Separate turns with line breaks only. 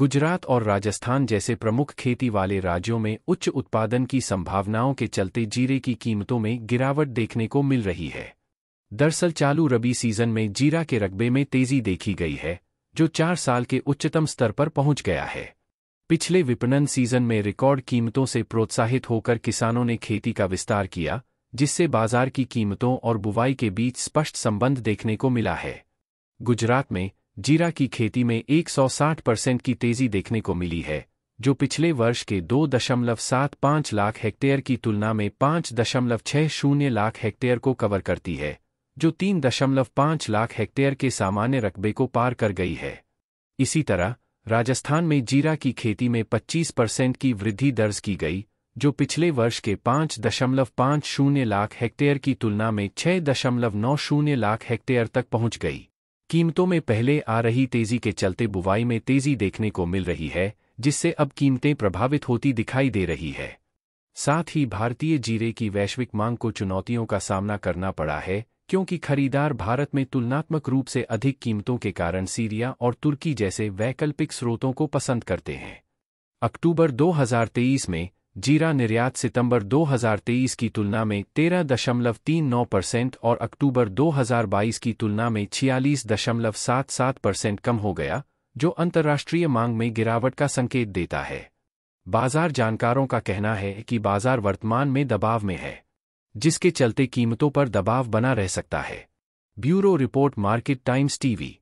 गुजरात और राजस्थान जैसे प्रमुख खेती वाले राज्यों में उच्च उत्पादन की संभावनाओं के चलते जीरे की कीमतों में गिरावट देखने को मिल रही है दरअसल चालू रबी सीजन में जीरा के रकबे में तेजी देखी गई है जो चार साल के उच्चतम स्तर पर पहुंच गया है पिछले विपणन सीजन में रिकॉर्ड कीमतों से प्रोत्साहित होकर किसानों ने खेती का विस्तार किया जिससे बाजार की कीमतों और बुवाई के बीच स्पष्ट संबंध देखने को मिला है गुजरात में जीरा की खेती में 160 परसेंट की तेजी देखने को मिली है जो पिछले वर्ष के 2.75 लाख हेक्टेयर की तुलना में 5.60 लाख हेक्टेयर को कवर करती है जो 3.5 लाख हेक्टेयर के सामान्य रकबे को पार कर गई है इसी तरह राजस्थान में जीरा की खेती में 25 परसेंट की वृद्धि दर्ज की गई जो पिछले वर्ष के 5.50 लाख हेक्टेयर की तुलना में 6.90 लाख हेक्टेयर तक पहुंच गई कीमतों में पहले आ रही तेजी के चलते बुवाई में तेजी देखने को मिल रही है जिससे अब कीमतें प्रभावित होती दिखाई दे रही है साथ ही भारतीय जीरे की वैश्विक मांग को चुनौतियों का सामना करना पड़ा है क्योंकि खरीदार भारत में तुलनात्मक रूप से अधिक कीमतों के कारण सीरिया और तुर्की जैसे वैकल्पिक स्रोतों को पसंद करते हैं अक्टूबर 2023 में जीरा निर्यात सितंबर 2023 की तुलना में 13.39 परसेंट और अक्टूबर 2022 की तुलना में 46.77 परसेंट कम हो गया जो अंतर्राष्ट्रीय मांग में गिरावट का संकेत देता है बाजार जानकारों का कहना है कि बाजार वर्तमान में दबाव में है जिसके चलते कीमतों पर दबाव बना रह सकता है bureau report Market Times TV